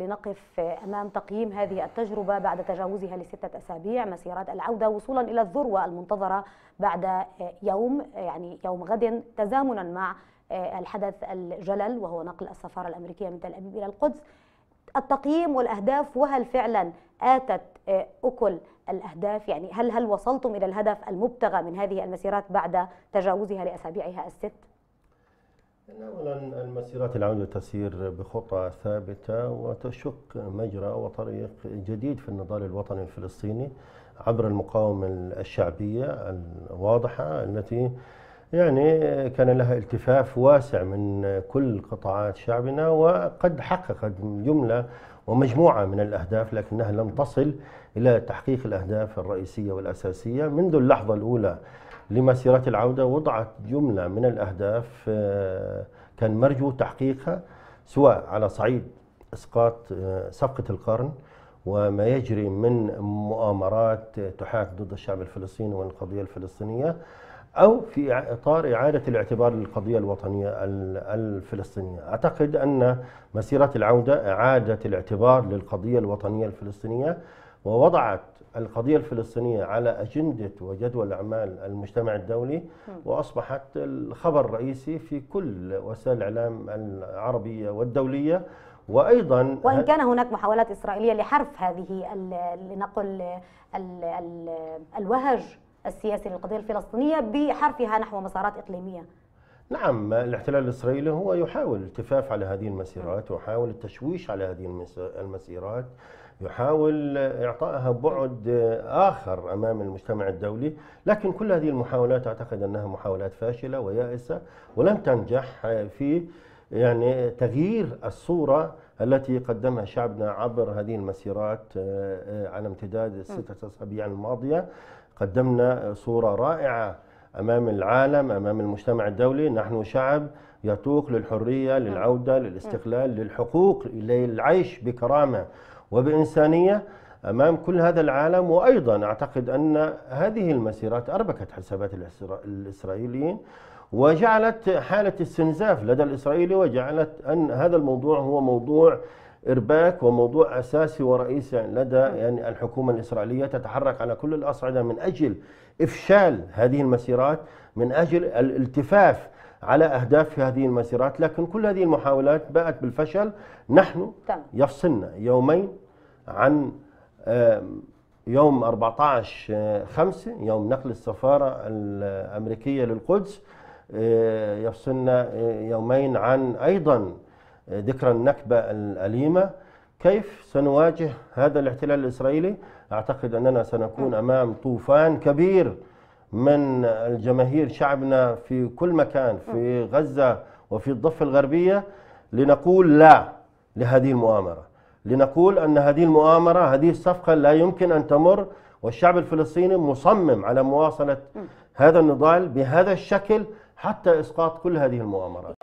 لنقف أمام تقييم هذه التجربة بعد تجاوزها لستة أسابيع مسيرات العودة وصولا إلى الذروة المنتظرة بعد يوم يعني يوم غد تزامنا مع الحدث الجلل وهو نقل السفارة الأمريكية من تل أبيب إلى القدس التقييم والأهداف وهل فعلا آتت أكل الأهداف يعني هل هل وصلتم إلى الهدف المبتغى من هذه المسيرات بعد تجاوزها لأسابيعها الست؟ اولا المسيرات العامة تسير بخطى ثابته وتشق مجرى وطريق جديد في النضال الوطني الفلسطيني عبر المقاومه الشعبيه الواضحه التي يعني كان لها التفاف واسع من كل قطاعات شعبنا وقد حققت جمله ومجموعه من الاهداف لكنها لم تصل الى تحقيق الاهداف الرئيسيه والاساسيه منذ اللحظه الاولى لمسيرات العوده وضعت جمله من الاهداف آه، كان مرجو تحقيقها سواء على صعيد اسقاط آه، صفقه القرن وما يجري من مؤامرات تحاك ضد الشعب الفلسطيني والقضية الفلسطينية أو في إطار إعادة الاعتبار للقضية الوطنية الفلسطينية أعتقد أن مسيرة العودة إعادة الاعتبار للقضية الوطنية الفلسطينية ووضعت القضية الفلسطينية على أجندة وجدول أعمال المجتمع الدولي وأصبحت الخبر الرئيسي في كل وسائل الإعلام العربية والدولية وايضا وان كان هناك محاولات اسرائيليه لحرف هذه لنقل الوهج السياسي للقضيه الفلسطينيه بحرفها نحو مسارات اقليميه نعم الاحتلال الاسرائيلي هو يحاول الالتفاف على هذه المسيرات ويحاول التشويش على هذه المسيرات يحاول اعطائها بعد اخر امام المجتمع الدولي، لكن كل هذه المحاولات اعتقد انها محاولات فاشله ويائسه ولم تنجح في يعني تغيير الصورة التي قدمها شعبنا عبر هذه المسيرات آه، آه، على امتداد الستة أسابيع الماضية قدمنا صورة رائعة أمام العالم أمام المجتمع الدولي نحن شعب يتوق للحرية للعودة للاستقلال للحقوق للعيش بكرامة وبإنسانية أمام كل هذا العالم وأيضا أعتقد أن هذه المسيرات أربكت حسابات الإسرائيليين وجعلت حالة استنزاف لدى الإسرائيلي وجعلت أن هذا الموضوع هو موضوع إرباك وموضوع أساسي ورئيسي لدى نعم. يعني الحكومة الإسرائيلية تتحرك على كل الأصعدة من أجل إفشال هذه المسيرات من أجل الالتفاف على أهداف هذه المسيرات لكن كل هذه المحاولات باءت بالفشل نحن يفصلنا يومين عن يوم 14 5 يوم نقل السفارة الأمريكية للقدس آه، يفصلنا آه، يومين عن أيضا آه، ذكرى النكبة الأليمة كيف سنواجه هذا الاحتلال الإسرائيلي أعتقد أننا سنكون نعم. أمام طوفان كبير من الجماهير شعبنا في كل مكان في نعم. غزة وفي الضفة الغربية لنقول لا لهذه المؤامرة لنقول أن هذه المؤامرة هذه الصفقة لا يمكن أن تمر والشعب الفلسطيني مصمم على مواصلة نعم. هذا النضال بهذا الشكل حتى اسقاط كل هذه المؤامرات